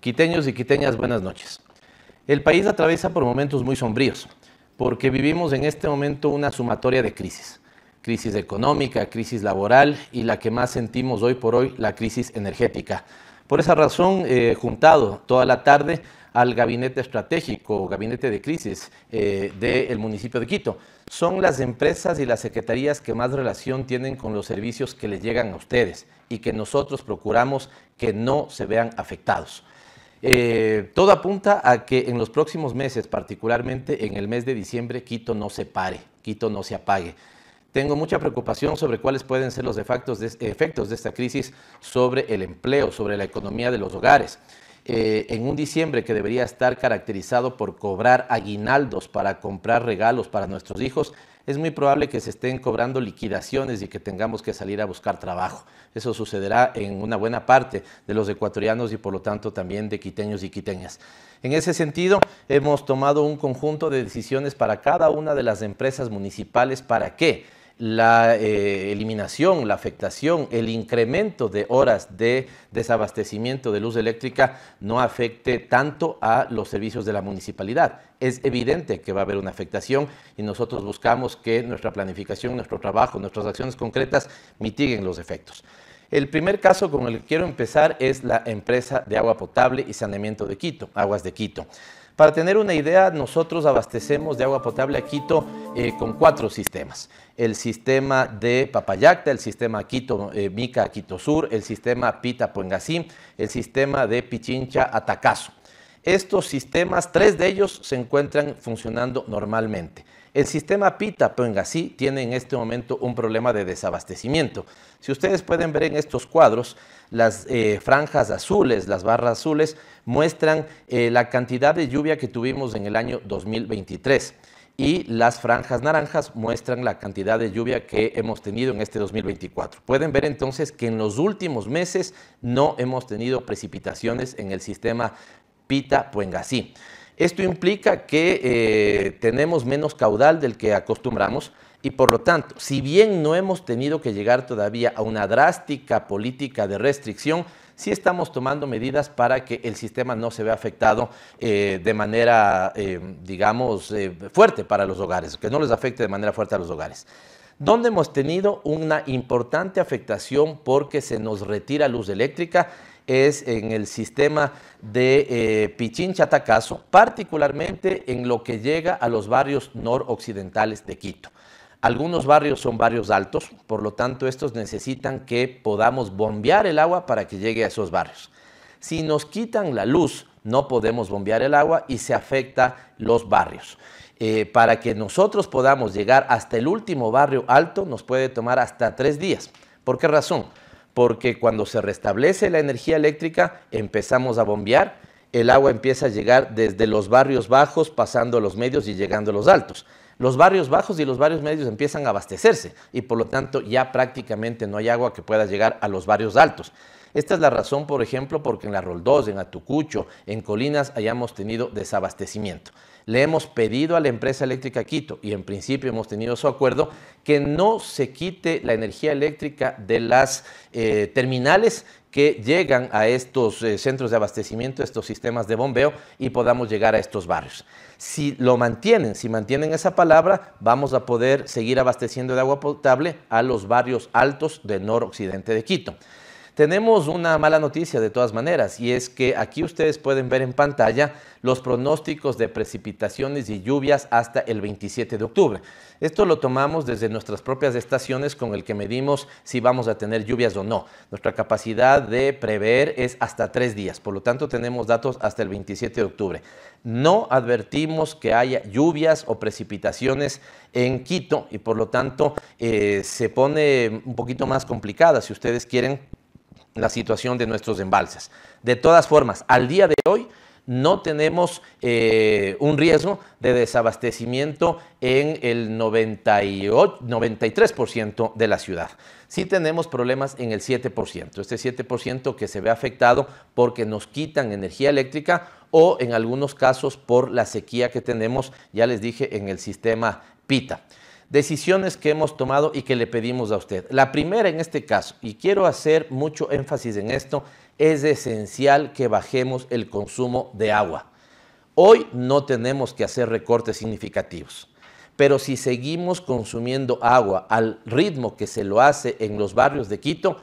Quiteños y quiteñas, buenas noches. El país atraviesa por momentos muy sombríos, porque vivimos en este momento una sumatoria de crisis. Crisis económica, crisis laboral y la que más sentimos hoy por hoy, la crisis energética. Por esa razón, eh, juntado toda la tarde al gabinete estratégico, gabinete de crisis eh, del municipio de Quito, son las empresas y las secretarías que más relación tienen con los servicios que les llegan a ustedes y que nosotros procuramos que no se vean afectados. Eh, todo apunta a que en los próximos meses, particularmente en el mes de diciembre, Quito no se pare, Quito no se apague. Tengo mucha preocupación sobre cuáles pueden ser los efectos de esta crisis sobre el empleo, sobre la economía de los hogares. Eh, en un diciembre que debería estar caracterizado por cobrar aguinaldos para comprar regalos para nuestros hijos, es muy probable que se estén cobrando liquidaciones y que tengamos que salir a buscar trabajo. Eso sucederá en una buena parte de los ecuatorianos y por lo tanto también de quiteños y quiteñas. En ese sentido, hemos tomado un conjunto de decisiones para cada una de las empresas municipales para qué? la eh, eliminación, la afectación, el incremento de horas de desabastecimiento de luz eléctrica no afecte tanto a los servicios de la municipalidad. Es evidente que va a haber una afectación y nosotros buscamos que nuestra planificación, nuestro trabajo, nuestras acciones concretas mitiguen los efectos. El primer caso con el que quiero empezar es la empresa de agua potable y saneamiento de Quito, Aguas de Quito. Para tener una idea, nosotros abastecemos de agua potable a Quito eh, con cuatro sistemas. El sistema de Papayacta, el sistema Quito eh, Mica Quito Sur, el sistema Pita Puengasí, el sistema de Pichincha Atacazo. Estos sistemas, tres de ellos se encuentran funcionando normalmente. El sistema Pita Puengasí pues, tiene en este momento un problema de desabastecimiento. Si ustedes pueden ver en estos cuadros, las eh, franjas azules, las barras azules, muestran eh, la cantidad de lluvia que tuvimos en el año 2023 y las franjas naranjas muestran la cantidad de lluvia que hemos tenido en este 2024. Pueden ver entonces que en los últimos meses no hemos tenido precipitaciones en el sistema Pita-Puengasí. Pues, esto implica que eh, tenemos menos caudal del que acostumbramos y por lo tanto, si bien no hemos tenido que llegar todavía a una drástica política de restricción, sí estamos tomando medidas para que el sistema no se vea afectado eh, de manera, eh, digamos, fuerte para los hogares, que no les afecte de manera fuerte a los hogares. Donde hemos tenido una importante afectación porque se nos retira luz eléctrica es en el sistema de eh, Pichincha-Tacazo, particularmente en lo que llega a los barrios noroccidentales de Quito. Algunos barrios son barrios altos, por lo tanto estos necesitan que podamos bombear el agua para que llegue a esos barrios. Si nos quitan la luz, no podemos bombear el agua y se afecta los barrios. Eh, para que nosotros podamos llegar hasta el último barrio alto nos puede tomar hasta tres días. ¿Por qué razón? porque cuando se restablece la energía eléctrica empezamos a bombear, el agua empieza a llegar desde los barrios bajos, pasando a los medios y llegando a los altos. Los barrios bajos y los barrios medios empiezan a abastecerse y por lo tanto ya prácticamente no hay agua que pueda llegar a los barrios altos. Esta es la razón, por ejemplo, porque en la Roldós, en Atucucho, en Colinas hayamos tenido desabastecimiento. Le hemos pedido a la empresa eléctrica Quito, y en principio hemos tenido su acuerdo, que no se quite la energía eléctrica de las eh, terminales que llegan a estos eh, centros de abastecimiento, estos sistemas de bombeo y podamos llegar a estos barrios. Si lo mantienen, si mantienen esa palabra, vamos a poder seguir abasteciendo de agua potable a los barrios altos del noroccidente de Quito. Tenemos una mala noticia de todas maneras y es que aquí ustedes pueden ver en pantalla los pronósticos de precipitaciones y lluvias hasta el 27 de octubre. Esto lo tomamos desde nuestras propias estaciones con el que medimos si vamos a tener lluvias o no. Nuestra capacidad de prever es hasta tres días, por lo tanto tenemos datos hasta el 27 de octubre. No advertimos que haya lluvias o precipitaciones en Quito y por lo tanto eh, se pone un poquito más complicada si ustedes quieren la situación de nuestros embalses. De todas formas, al día de hoy no tenemos eh, un riesgo de desabastecimiento en el 98, 93% de la ciudad. Sí tenemos problemas en el 7%, este 7% que se ve afectado porque nos quitan energía eléctrica o en algunos casos por la sequía que tenemos, ya les dije, en el sistema PITA decisiones que hemos tomado y que le pedimos a usted. La primera en este caso, y quiero hacer mucho énfasis en esto, es esencial que bajemos el consumo de agua. Hoy no tenemos que hacer recortes significativos, pero si seguimos consumiendo agua al ritmo que se lo hace en los barrios de Quito,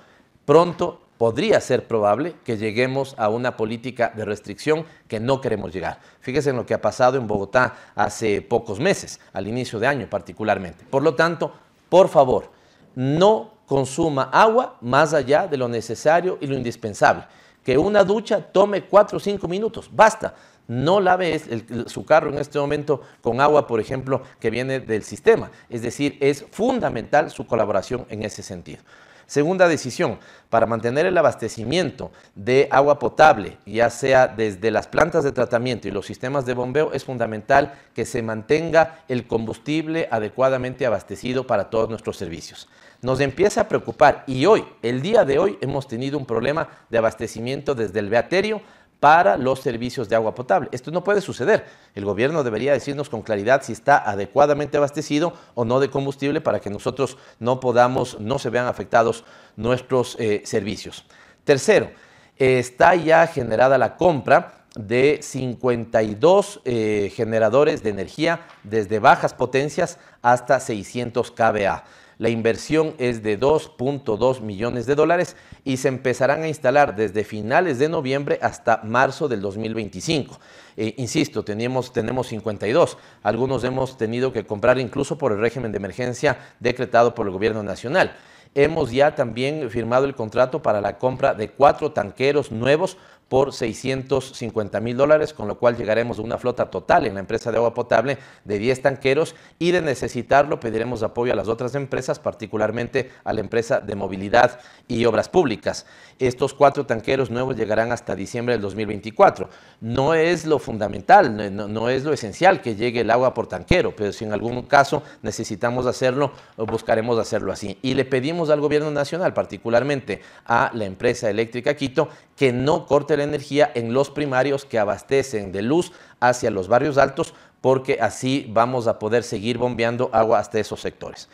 pronto podría ser probable que lleguemos a una política de restricción que no queremos llegar. Fíjese en lo que ha pasado en Bogotá hace pocos meses, al inicio de año particularmente. Por lo tanto, por favor, no consuma agua más allá de lo necesario y lo indispensable. Que una ducha tome cuatro o cinco minutos, basta. No lave su carro en este momento con agua, por ejemplo, que viene del sistema. Es decir, es fundamental su colaboración en ese sentido. Segunda decisión, para mantener el abastecimiento de agua potable, ya sea desde las plantas de tratamiento y los sistemas de bombeo, es fundamental que se mantenga el combustible adecuadamente abastecido para todos nuestros servicios. Nos empieza a preocupar y hoy, el día de hoy, hemos tenido un problema de abastecimiento desde el Beaterio para los servicios de agua potable. Esto no puede suceder. El gobierno debería decirnos con claridad si está adecuadamente abastecido o no de combustible para que nosotros no podamos, no se vean afectados nuestros eh, servicios. Tercero, está ya generada la compra de 52 eh, generadores de energía desde bajas potencias hasta 600 kVA. La inversión es de 2.2 millones de dólares y se empezarán a instalar desde finales de noviembre hasta marzo del 2025. Eh, insisto, tenemos, tenemos 52. Algunos hemos tenido que comprar incluso por el régimen de emergencia decretado por el gobierno nacional hemos ya también firmado el contrato para la compra de cuatro tanqueros nuevos por 650 mil dólares, con lo cual llegaremos a una flota total en la empresa de agua potable de 10 tanqueros y de necesitarlo pediremos apoyo a las otras empresas, particularmente a la empresa de movilidad y obras públicas. Estos cuatro tanqueros nuevos llegarán hasta diciembre del 2024. No es lo fundamental, no, es lo esencial que llegue el agua por tanquero, pero si en algún caso necesitamos hacerlo, buscaremos hacerlo así. Y le pedimos al gobierno nacional, particularmente a la empresa eléctrica Quito, que no corte la energía en los primarios que abastecen de luz hacia los barrios altos, porque así vamos a poder seguir bombeando agua hasta esos sectores.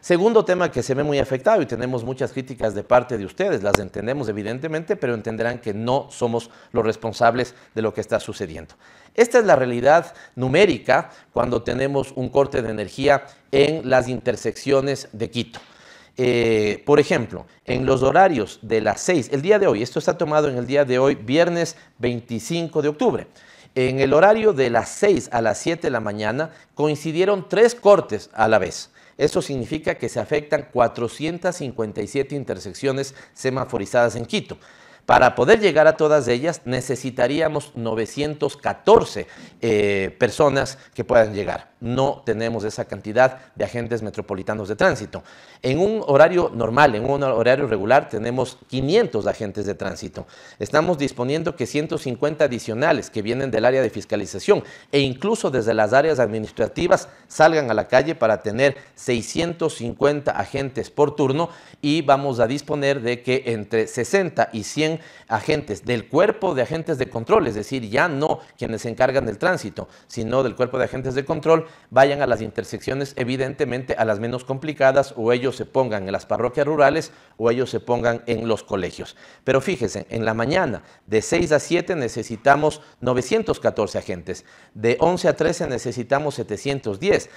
Segundo tema que se ve muy afectado y tenemos muchas críticas de parte de ustedes, las entendemos evidentemente, pero entenderán que no somos los responsables de lo que está sucediendo. Esta es la realidad numérica cuando tenemos un corte de energía en las intersecciones de Quito. Eh, por ejemplo, en los horarios de las 6, el día de hoy, esto está tomado en el día de hoy, viernes 25 de octubre. En el horario de las 6 a las 7 de la mañana coincidieron tres cortes a la vez. Eso significa que se afectan 457 intersecciones semaforizadas en Quito. Para poder llegar a todas ellas necesitaríamos 914 eh, personas que puedan llegar no tenemos esa cantidad de agentes metropolitanos de tránsito. En un horario normal, en un horario regular, tenemos 500 agentes de tránsito. Estamos disponiendo que 150 adicionales que vienen del área de fiscalización e incluso desde las áreas administrativas salgan a la calle para tener 650 agentes por turno y vamos a disponer de que entre 60 y 100 agentes del cuerpo de agentes de control, es decir, ya no quienes se encargan del tránsito, sino del cuerpo de agentes de control, vayan a las intersecciones evidentemente a las menos complicadas o ellos se pongan en las parroquias rurales o ellos se pongan en los colegios. Pero fíjense, en la mañana de 6 a 7 necesitamos 914 agentes, de 11 a 13 necesitamos 710.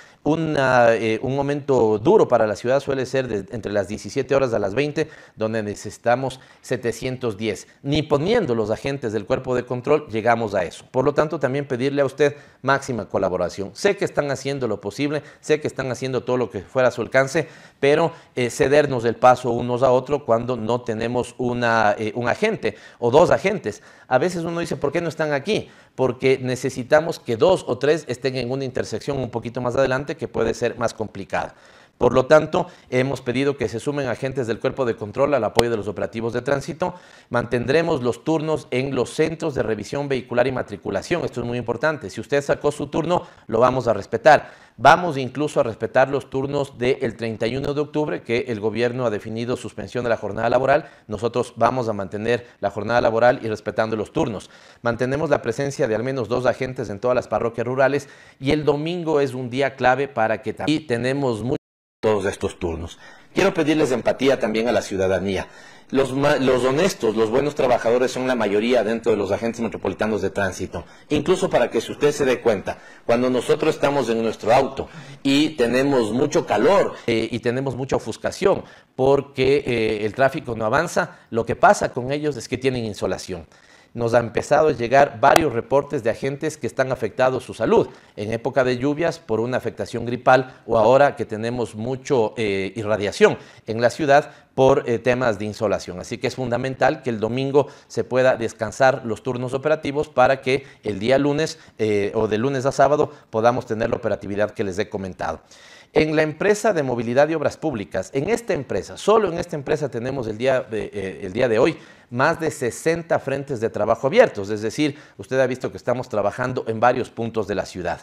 Eh, un momento duro para la ciudad suele ser entre las 17 horas a las 20, donde necesitamos 710. Ni poniendo los agentes del cuerpo de control llegamos a eso. Por lo tanto, también pedirle a usted máxima colaboración. Sé que está están haciendo lo posible, sé que están haciendo todo lo que fuera a su alcance, pero eh, cedernos el paso unos a otros cuando no tenemos una, eh, un agente o dos agentes. A veces uno dice, ¿por qué no están aquí? Porque necesitamos que dos o tres estén en una intersección un poquito más adelante que puede ser más complicada. Por lo tanto, hemos pedido que se sumen agentes del cuerpo de control al apoyo de los operativos de tránsito. Mantendremos los turnos en los centros de revisión vehicular y matriculación. Esto es muy importante. Si usted sacó su turno, lo vamos a respetar. Vamos incluso a respetar los turnos del 31 de octubre, que el gobierno ha definido suspensión de la jornada laboral. Nosotros vamos a mantener la jornada laboral y respetando los turnos. Mantenemos la presencia de al menos dos agentes en todas las parroquias rurales y el domingo es un día clave para que también tenemos todos estos turnos. Quiero pedirles empatía también a la ciudadanía. Los, honestos, los buenos trabajadores son la mayoría dentro de los agentes metropolitanos de tránsito. Incluso para que si usted se dé cuenta, cuando nosotros estamos en nuestro auto y tenemos mucho calor eh, y tenemos mucha ofuscación porque eh, el tráfico no avanza, lo que pasa con ellos es que tienen insolación nos ha empezado a llegar varios reportes de agentes que están afectados su salud en época de lluvias por una afectación gripal o ahora que tenemos mucho eh, irradiación en la ciudad por eh, temas de insolación. Así que es fundamental que el domingo se pueda descansar los turnos operativos para que el día lunes eh, o de lunes a sábado podamos tener la operatividad que les he comentado. En la empresa de movilidad y obras públicas, en esta empresa, solo en esta empresa tenemos el día de, eh, el día de hoy más de 60 frentes de trabajo abiertos, es decir, usted ha visto que estamos trabajando en varios puntos de la ciudad.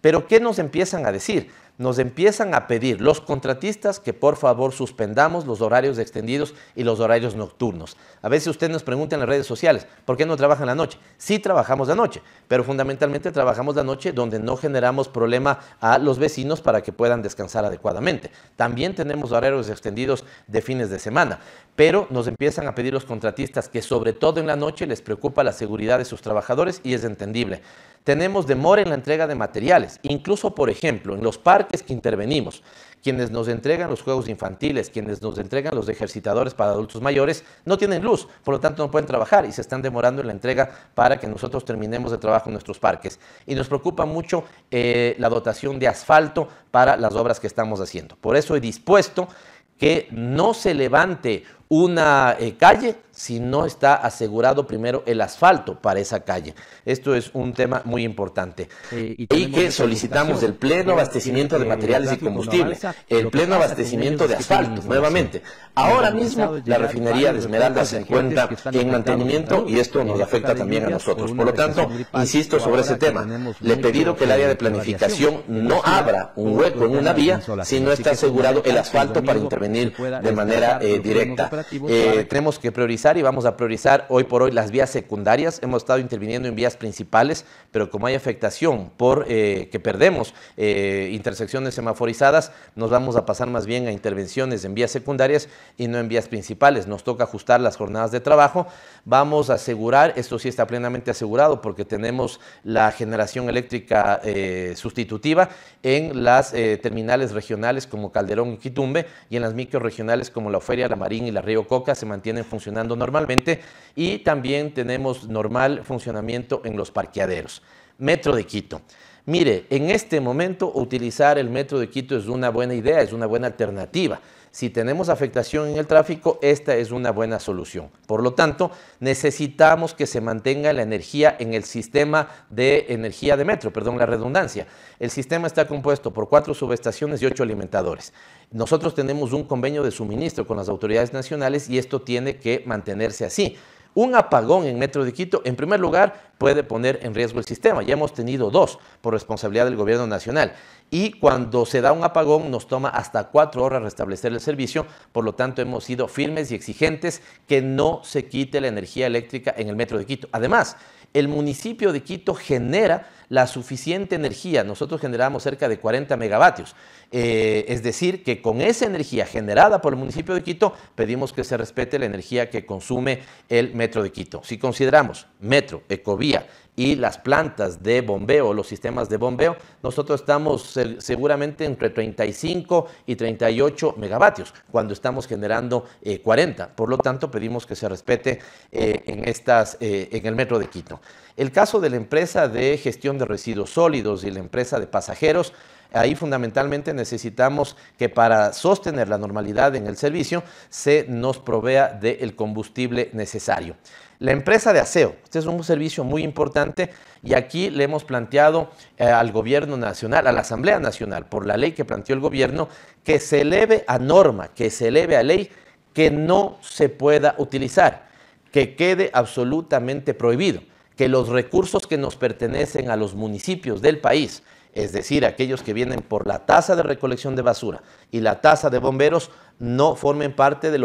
Pero ¿qué nos empiezan a decir? Nos empiezan a pedir los contratistas que por favor suspendamos los horarios extendidos y los horarios nocturnos. A veces usted nos pregunta en las redes sociales, ¿por qué no trabajan la noche? Sí trabajamos la noche, pero fundamentalmente trabajamos la noche donde no generamos problema a los vecinos para que puedan descansar adecuadamente. También tenemos horarios extendidos de fines de semana, pero nos empiezan a pedir los contratistas que sobre todo en la noche les preocupa la seguridad de sus trabajadores y es entendible tenemos demora en la entrega de materiales. Incluso, por ejemplo, en los parques que intervenimos, quienes nos entregan los juegos infantiles, quienes nos entregan los ejercitadores para adultos mayores, no tienen luz, por lo tanto no pueden trabajar y se están demorando en la entrega para que nosotros terminemos de trabajo en nuestros parques. Y nos preocupa mucho eh, la dotación de asfalto para las obras que estamos haciendo. Por eso he dispuesto que no se levante una eh, calle si no está asegurado primero el asfalto para esa calle. Esto es un tema muy importante. y, que solicitamos el pleno este, abastecimiento de materiales y combustible, el pleno abastecimiento de asfalto, nuevamente. Ahora mismo la refinería de Esmeralda se encuentra en mantenimiento y esto nos afecta también a nosotros. Por lo tanto, insisto sobre ese tema. Le he pedido que el área de planificación no abra un hueco en una vía si no está asegurado el asfalto para intervenir de manera eh, directa. Eh, tenemos que priorizar y vamos a priorizar hoy por hoy las vías secundarias. Hemos estado interviniendo en vías principales, pero como hay afectación por eh, que perdemos eh, intersecciones semaforizadas, nos vamos a pasar más bien a intervenciones en vías secundarias y no en vías principales. Nos toca ajustar las jornadas de trabajo. Vamos a asegurar, esto sí está plenamente asegurado porque tenemos la generación eléctrica eh, sustitutiva en las terminales regionales como Calderón y Quitumbe y en las microregionales como La Feria La Marín y La Río Coca se mantienen funcionando normalmente y también tenemos normal funcionamiento en los parqueaderos. Metro de Quito. Mire, en este momento utilizar el Metro de Quito es una buena idea, es una buena alternativa si tenemos afectación en el tráfico, esta es una buena solución. Por lo tanto, necesitamos que se mantenga la energía en el sistema de energía de metro, perdón la redundancia. El sistema está compuesto por cuatro subestaciones y ocho alimentadores. Nosotros tenemos un convenio de suministro con las autoridades nacionales y esto tiene que mantenerse así. Un apagón en Metro de Quito, en primer lugar, puede poner en riesgo el sistema. Ya hemos tenido dos por responsabilidad del gobierno nacional y cuando se da un apagón nos toma hasta cuatro horas restablecer el servicio. Por lo tanto, hemos sido firmes y exigentes que no se quite la energía eléctrica en el metro de Quito. Además, el municipio de Quito genera la suficiente energía. Nosotros generamos cerca de 40 megavatios. Eh, es decir, que con esa energía generada por el municipio de Quito, pedimos que se respete la energía que consume el metro de Quito. Si consideramos metro, ecovía, y las plantas de bombeo, los sistemas de bombeo, nosotros estamos seguramente entre 35 y 38 megavatios, cuando estamos generando 40. Eh, por lo tanto, pedimos que se respete eh, en el metro de Quito. El caso de la empresa de gestión de residuos sólidos y la empresa de pasajeros, ahí fundamentalmente necesitamos que para sostener la normalidad en el servicio se nos provea del combustible necesario. La empresa de aseo, este es un servicio muy importante y aquí le hemos planteado eh, al gobierno nacional, a la Asamblea Nacional, por la ley que planteó el gobierno, que se eleve a norma, que se eleve a ley que no se pueda utilizar, que quede absolutamente prohibido que los recursos que nos pertenecen a los municipios del país, es decir, aquellos que vienen por la tasa de recolección de basura y la tasa de bomberos, no formen parte de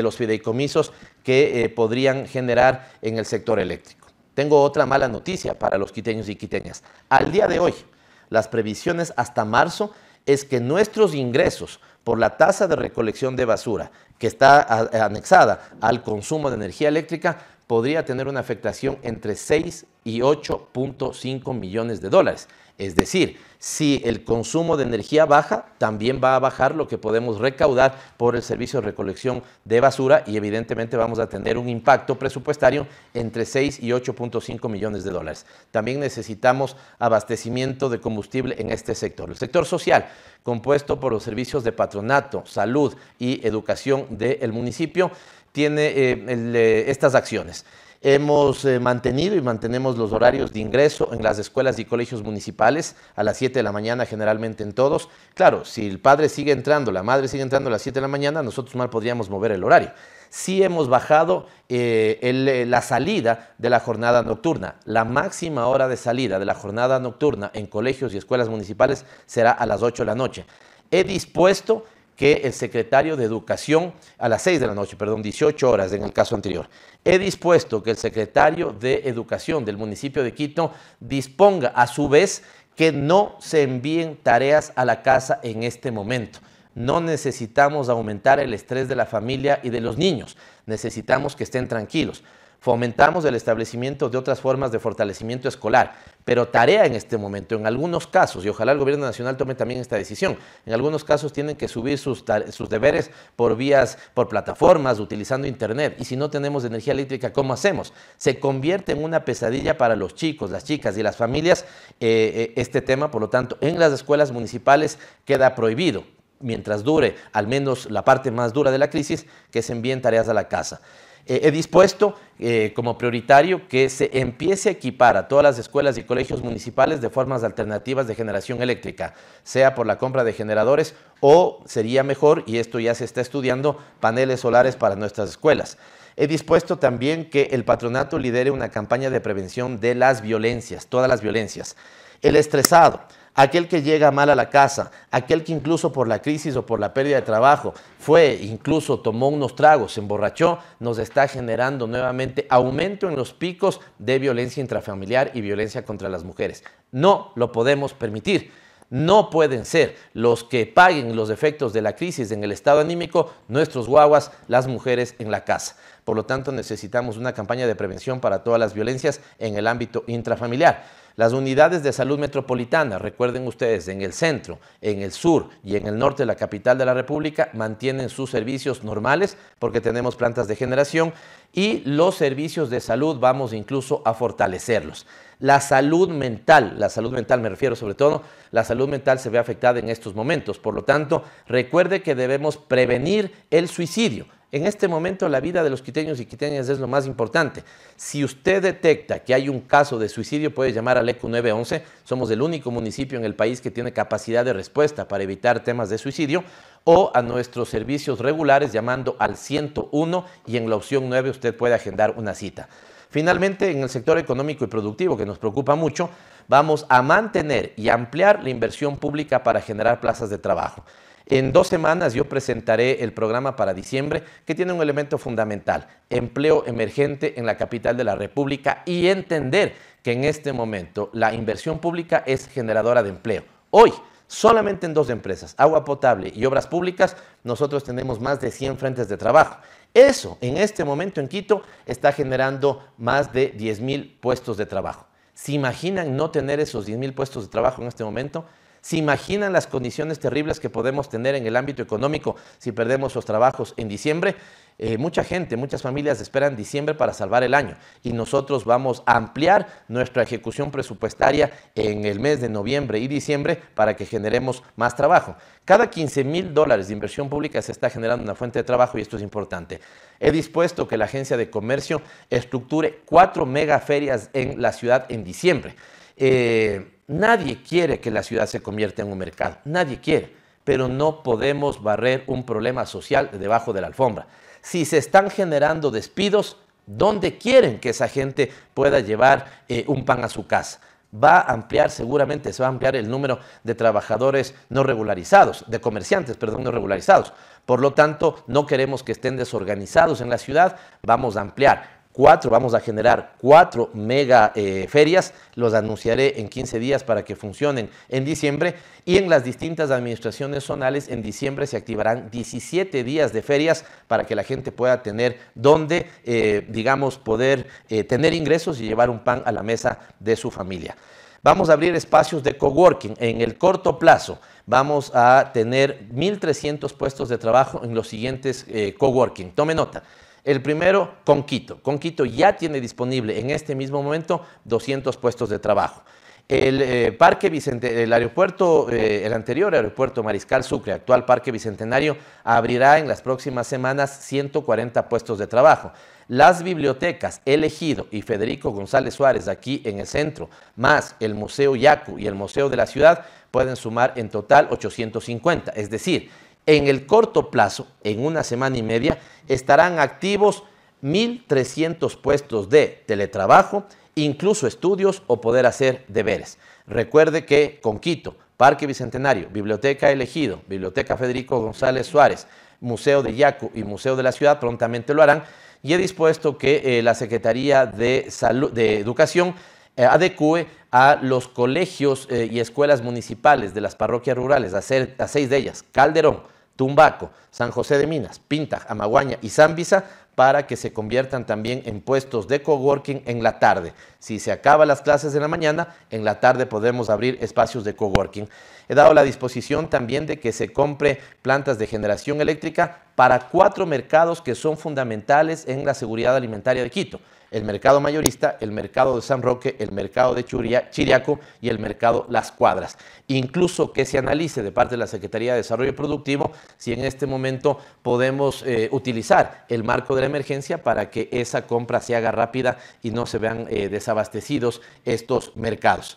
los, fideicomisos que eh, podrían generar en el sector eléctrico. Tengo otra mala noticia para los quiteños y quiteñas. Al día de hoy, las previsiones hasta marzo es que nuestros ingresos por la tasa de recolección de basura que está anexada al consumo de energía eléctrica podría tener una afectación entre 6 y 8.5 millones de dólares. Es decir, si el consumo de energía baja, también va a bajar lo que podemos recaudar por el servicio de recolección de basura y evidentemente vamos a tener un impacto presupuestario entre 6 y 8.5 millones de dólares. También necesitamos abastecimiento de combustible en este sector. El sector social, compuesto por los servicios de patronato, salud y educación del municipio, tiene eh, eh, estas acciones. Hemos eh, mantenido y mantenemos los horarios de ingreso en las escuelas y colegios municipales a las 7 de la mañana generalmente en todos. Claro, si el padre sigue entrando, la madre sigue entrando a las 7 de la mañana, nosotros mal podríamos mover el horario. Sí hemos bajado la salida de la jornada nocturna. La máxima hora de salida de la jornada nocturna en colegios y escuelas municipales será a las 8 de la noche. He dispuesto que el secretario de Educación, a las 6 de la noche, perdón, 18 horas en el caso anterior, he dispuesto que el secretario de Educación del municipio de Quito disponga a su vez que no se envíen tareas a la casa en este momento no necesitamos aumentar el estrés de la familia y de los niños, necesitamos que estén tranquilos. Fomentamos el establecimiento de otras formas de fortalecimiento escolar, pero tarea en este momento, en algunos casos, y ojalá el gobierno nacional tome también esta decisión, en algunos casos tienen que subir sus, deberes por vías, por plataformas, utilizando internet, y si no tenemos energía eléctrica, ¿cómo hacemos? Se convierte en una pesadilla para los chicos, las chicas y las familias eh, eh, este tema, por lo tanto, en las escuelas municipales queda prohibido mientras dure al menos la parte más dura de la crisis, que se envíen tareas a la casa. Eh, he dispuesto eh, como prioritario que se empiece a equipar a todas las escuelas y colegios municipales de formas alternativas de generación eléctrica, sea por la compra de generadores o sería mejor, y esto ya se está estudiando, paneles solares para nuestras escuelas. He dispuesto también que el patronato lidere una campaña de prevención de las violencias, todas las violencias. El estresado, aquel que llega mal a la casa, aquel que incluso por la crisis o por la pérdida de trabajo fue, incluso tomó unos tragos, se emborrachó, nos está generando nuevamente aumento en los picos de violencia intrafamiliar y violencia contra las mujeres. No lo podemos permitir. No pueden ser los que paguen los efectos de la crisis en el estado anímico nuestros guaguas, las mujeres en la casa. Por lo tanto, necesitamos una campaña de prevención para todas las violencias en el ámbito intrafamiliar. Las unidades de salud metropolitana, recuerden ustedes, en el centro, en el sur y en el norte de la capital de la República mantienen sus servicios normales porque tenemos plantas de generación y los servicios de salud vamos incluso a fortalecerlos. La salud mental, la salud mental me refiero sobre todo, la salud mental se ve afectada en estos momentos. Por lo tanto, recuerde que debemos prevenir el suicidio. En este momento la vida de los quiteños y quiteñas es lo más importante. Si usted detecta que hay un caso de suicidio, puede llamar al ECU 911. Somos el único municipio en el país que tiene capacidad de respuesta para evitar temas de suicidio o a nuestros servicios regulares llamando al 101 y en la opción 9 usted puede agendar una cita. Finalmente, en el sector económico y productivo, que nos preocupa mucho, vamos a mantener y ampliar la inversión pública para generar plazas de trabajo. En dos semanas yo presentaré el programa para diciembre que tiene un elemento fundamental, empleo emergente en la capital de la República y entender que en este momento la inversión pública es generadora de empleo. Hoy, solamente en dos empresas, agua potable y obras públicas, nosotros tenemos más de 100 frentes de trabajo. Eso en este momento en Quito está generando más de 10 mil puestos de trabajo. ¿Se imaginan no tener esos 10 mil puestos de trabajo en este momento? ¿Se imaginan las condiciones terribles que podemos tener en el ámbito económico si perdemos los trabajos en diciembre? Eh, mucha gente, muchas familias esperan diciembre para salvar el año y nosotros vamos a ampliar nuestra ejecución presupuestaria en el mes de noviembre y diciembre para que generemos más trabajo. Cada 15 mil dólares de inversión pública se está generando una fuente de trabajo y esto es importante. He dispuesto que la Agencia de Comercio estructure cuatro megaferias en la ciudad en diciembre. Eh, Nadie quiere que la ciudad se convierta en un mercado, nadie quiere, pero no podemos barrer un problema social debajo de la alfombra. Si se están generando despidos, ¿dónde quieren que esa gente pueda llevar eh, un pan a su casa? va a ampliar, seguramente se va a ampliar el número de trabajadores no regularizados, de comerciantes, perdón, no regularizados. Por lo tanto, no queremos que estén desorganizados en la ciudad, vamos a ampliar cuatro, vamos a generar cuatro mega eh, ferias, los anunciaré en 15 días para que funcionen en diciembre y en las distintas administraciones zonales en diciembre se activarán 17 días de ferias para que la gente pueda tener donde, eh, digamos, poder eh, tener ingresos y llevar un pan a la mesa de su familia. Vamos a abrir espacios de coworking en el corto plazo. Vamos a tener 1.300 puestos de trabajo en los siguientes coworking. Tome nota. El primero, Conquito. Conquito ya tiene disponible en este mismo momento 200 puestos de trabajo. El eh, Parque el aeropuerto, eh, el anterior aeropuerto Mariscal Sucre, actual Parque Bicentenario, abrirá en las próximas semanas 140 puestos de trabajo. Las bibliotecas Elegido y Federico González Suárez aquí en el centro, más el Museo Yacu y el Museo de la Ciudad, pueden sumar en total 850. Es decir, en el corto plazo, en una semana y media, estarán activos 1.300 puestos de teletrabajo, incluso estudios o poder hacer deberes. Recuerde que con Quito, Parque Bicentenario, Biblioteca Elegido, Biblioteca Federico González Suárez, Museo de Yacu y Museo de la Ciudad prontamente lo harán y he dispuesto que eh, la Secretaría de, de Educación eh, adecue a los colegios eh, y escuelas municipales de las parroquias rurales, a seis de ellas, Calderón, Tumbaco, San José de Minas, Pinta, Amaguaña y Zambisa para que se conviertan también en puestos de coworking en la tarde. Si se acaban las clases en la mañana, en la tarde podemos abrir espacios de coworking. He dado la disposición también de que se compre plantas de generación eléctrica para cuatro mercados que son fundamentales en la seguridad alimentaria de Quito el mercado mayorista, el mercado de San Roque, el mercado de Churia, Chiriaco y el mercado Las Cuadras. Incluso que se analice de parte de la Secretaría de Desarrollo Productivo si en este momento podemos eh, utilizar el marco de la emergencia para que esa compra se haga rápida y no se vean eh, desabastecidos estos mercados.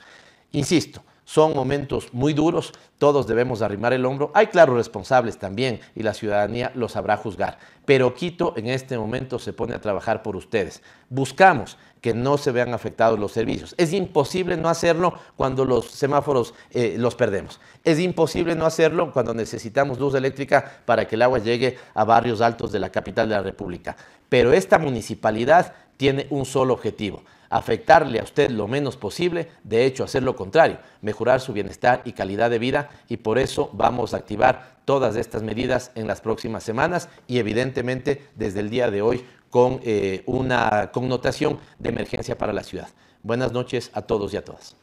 Insisto, son momentos muy duros, todos debemos arrimar el hombro. Hay, claro, responsables también y la ciudadanía los sabrá juzgar. Pero Quito en este momento se pone a trabajar por ustedes. Buscamos que no se vean afectados los servicios. Es imposible no hacerlo cuando los semáforos eh, los perdemos. Es imposible no hacerlo cuando necesitamos luz eléctrica para que el agua llegue a barrios altos de la capital de la República. Pero esta municipalidad tiene un solo objetivo, afectarle a usted lo menos posible, de hecho hacer lo contrario, mejorar su bienestar y calidad de vida y por eso vamos a activar todas estas medidas en las próximas semanas y evidentemente desde el día de hoy con eh, una connotación de emergencia para la ciudad. Buenas noches a todos y a todas.